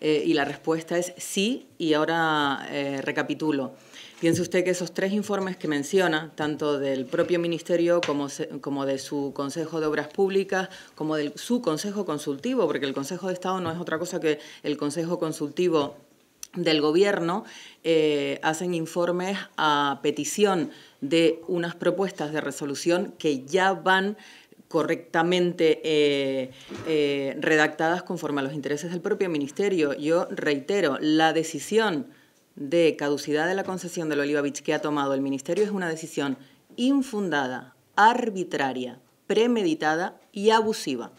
Eh, y la respuesta es sí, y ahora eh, recapitulo. Piense usted que esos tres informes que menciona, tanto del propio Ministerio como, como de su Consejo de Obras Públicas, como de su Consejo Consultivo, porque el Consejo de Estado no es otra cosa que el Consejo Consultivo del Gobierno, eh, hacen informes a petición de unas propuestas de resolución que ya van correctamente eh, eh, redactadas conforme a los intereses del propio Ministerio. Yo reitero, la decisión de caducidad de la concesión del Oliva que ha tomado el Ministerio es una decisión infundada, arbitraria, premeditada y abusiva.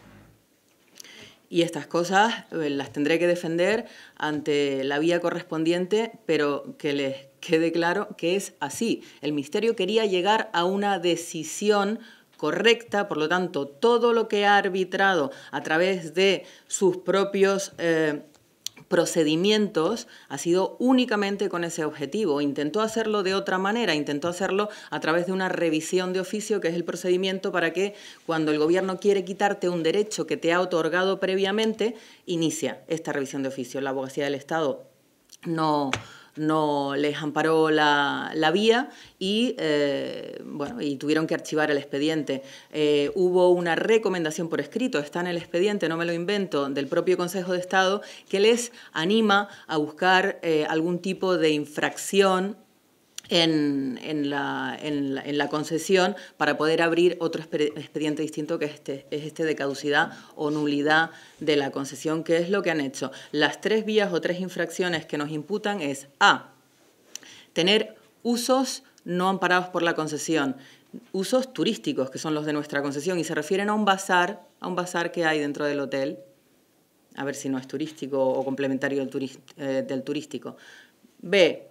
Y estas cosas eh, las tendré que defender ante la vía correspondiente, pero que les quede claro que es así. El Ministerio quería llegar a una decisión correcta, por lo tanto, todo lo que ha arbitrado a través de sus propios eh, procedimientos ha sido únicamente con ese objetivo. Intentó hacerlo de otra manera, intentó hacerlo a través de una revisión de oficio, que es el procedimiento para que cuando el gobierno quiere quitarte un derecho que te ha otorgado previamente, inicia esta revisión de oficio. La abogacía del Estado no, no les amparó la, vía y, eh, bueno, y tuvieron que archivar el expediente. Eh, hubo una recomendación por escrito, está en el expediente, no me lo invento, del propio Consejo de Estado, que les anima a buscar eh, algún tipo de infracción en, en, la, en, concesión para poder abrir otro expediente distinto que este, es este de caducidad o nulidad de la concesión, que es lo que han hecho. Las tres vías o tres infracciones que nos imputan es A, tener usos no amparados por la concesión, usos turísticos, que son los de nuestra concesión, y se refieren a un bazar, a un bazar que hay dentro del hotel, a ver si no es turístico o complementario del, eh, turístico. B,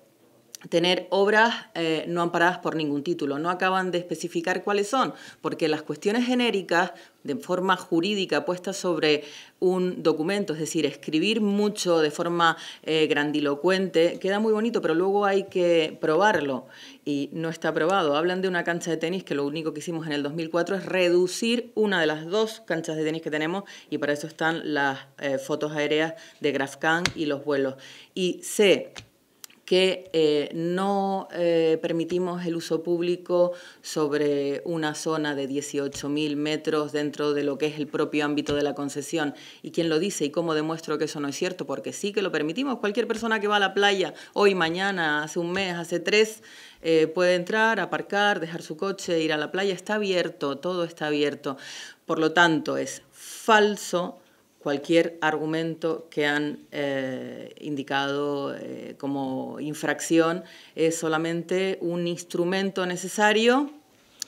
tener obras eh, no amparadas por ningún título. No acaban de especificar cuáles son, porque las cuestiones genéricas, de forma jurídica puestas sobre un documento, es decir, escribir mucho de forma eh, grandilocuente, queda muy bonito, pero luego hay que probarlo y no está probado. Hablan de una cancha de tenis que lo único que hicimos en el 2004 es reducir una de las dos canchas de tenis que tenemos y para eso están las eh, fotos aéreas de GrafCan y los vuelos. Y C, que eh, no eh, permitimos el uso público sobre una zona de 18.000 metros dentro de lo que es el propio ámbito de la concesión. ¿Y quién lo dice y cómo demuestro que eso no es cierto? Porque sí que lo permitimos. Cualquier persona que va a la playa hoy, mañana, hace un mes, hace tres, eh, puede entrar, aparcar, dejar su coche, ir a la playa. Está abierto, todo está abierto. Por lo tanto, es falso cualquier argumento que han eh, indicado eh, como infracción es solamente un instrumento necesario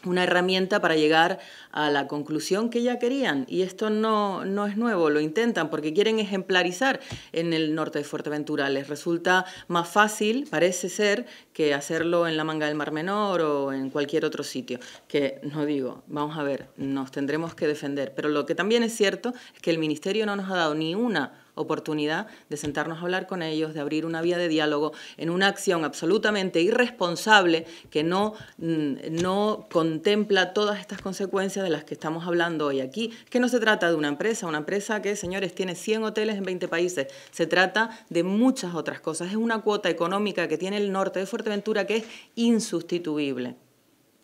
una herramienta para llegar a la conclusión que ya querían. Y esto no, no, es nuevo, lo intentan porque quieren ejemplarizar en el norte de Fuerteventura. Les resulta más fácil, parece ser, que hacerlo en la Manga del Mar Menor o en cualquier otro sitio. Que no digo, vamos a ver, nos tendremos que defender. Pero lo que también es cierto es que el Ministerio no nos ha dado ni una oportunidad de sentarnos a hablar con ellos, de abrir una vía de diálogo en una acción absolutamente irresponsable que no, mm, no contempla todas estas consecuencias de las que estamos hablando hoy aquí, que no se trata de una empresa, una empresa que, señores, tiene 100 hoteles en 20 países, se trata de muchas otras cosas, es una cuota económica que tiene el norte de Fuerteventura que es insustituible,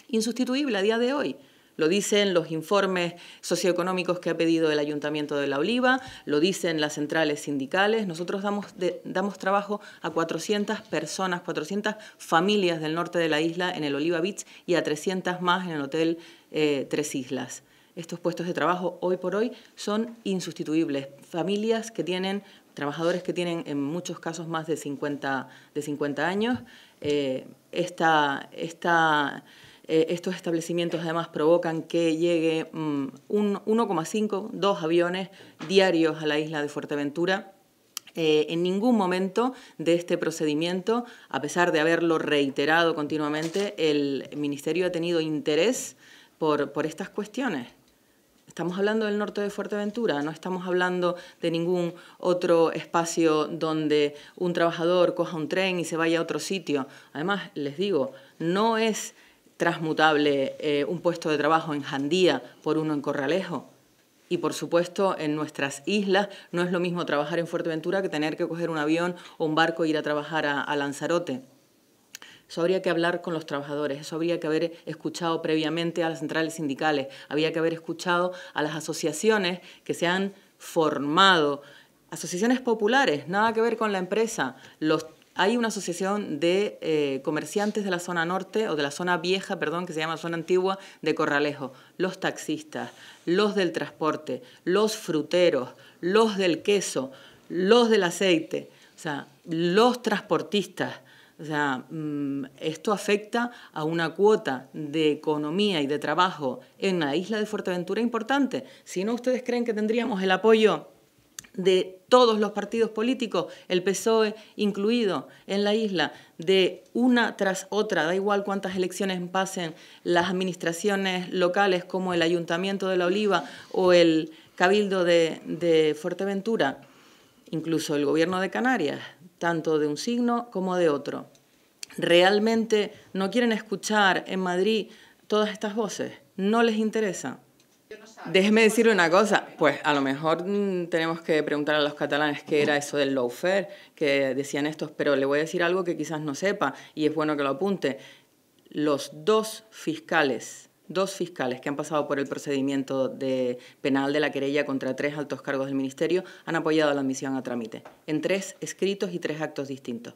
insustituible a día de hoy. Lo dicen los informes socioeconómicos que ha pedido el Ayuntamiento de La Oliva, lo dicen las centrales sindicales. Nosotros damos, damos trabajo a 400 personas, 400 familias del norte de la isla en el Oliva Beach y a 300 más en el Hotel eh, Tres Islas. Estos puestos de trabajo hoy por hoy son insustituibles. Familias que tienen, trabajadores que tienen en muchos casos más de 50, de 50 años, eh, esta, esta eh, estos establecimientos además provocan que llegue mm, un 1,5, dos aviones diarios a la isla de Fuerteventura. Eh, en ningún momento de este procedimiento, a pesar de haberlo reiterado continuamente, el Ministerio ha tenido interés por, por estas cuestiones. Estamos hablando del norte de Fuerteventura, no estamos hablando de ningún otro espacio donde un trabajador coja un tren y se vaya a otro sitio. Además, les digo, no es transmutable eh, un puesto de trabajo en Jandía por uno en Corralejo. Y por supuesto, en nuestras islas no es lo mismo trabajar en Fuerteventura que tener que coger un avión o un barco e ir a trabajar a, Lanzarote. Eso habría que hablar con los trabajadores, eso habría que haber escuchado previamente a las centrales sindicales, había que haber escuchado a las asociaciones que se han formado, asociaciones populares, nada que ver con la empresa, los hay una asociación de eh, comerciantes de la zona norte o de la zona vieja, perdón, que se llama zona antigua de Corralejo, los taxistas, los del transporte, los fruteros, los del queso, los del aceite, o sea, los transportistas. O sea, mm, esto afecta a una cuota de economía y de trabajo en la isla de Fuerteventura importante. Si no, ¿ustedes creen que tendríamos el apoyo de todos los partidos políticos, el PSOE incluido en la isla, de una tras otra, da igual cuántas elecciones pasen, las administraciones locales como el Ayuntamiento de La Oliva o el Cabildo de, Fuerteventura, incluso el Gobierno de Canarias, tanto de un signo como de otro. ¿Realmente no quieren escuchar en Madrid todas estas voces? No les interesa. Déjeme decir una cosa, pues a lo mejor mm, tenemos que preguntar a los catalanes qué era eso del lawfare que decían estos, pero le voy a decir algo que quizás no sepa y es bueno que lo apunte. Los dos fiscales, dos fiscales que han pasado por el procedimiento de penal de la querella contra tres altos cargos del ministerio han apoyado la admisión a trámite en tres escritos y tres actos distintos.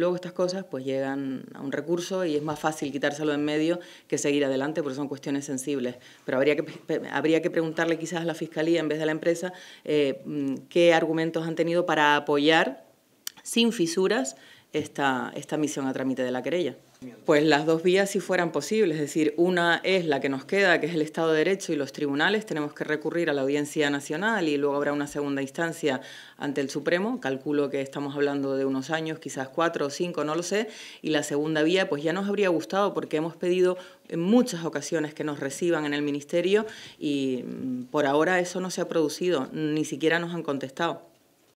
Luego estas cosas pues llegan a un recurso y es más fácil quitárselo en medio que seguir adelante porque son cuestiones sensibles. Pero habría que, habría que preguntarle quizás a la Fiscalía en vez de a la empresa eh, mm, qué argumentos han tenido para apoyar sin fisuras esta, misión a trámite de la querella. Pues las dos vías si fueran posibles, es decir, una es la que nos queda, que es el Estado de Derecho y los tribunales, tenemos que recurrir a la Audiencia Nacional y luego habrá una segunda instancia ante el Supremo, calculo que estamos hablando de unos años, quizás cuatro o cinco, no lo sé, y la segunda vía pues ya nos habría gustado porque hemos pedido en muchas ocasiones que nos reciban en el Ministerio y mm, por ahora eso no se ha producido, ni siquiera nos han contestado.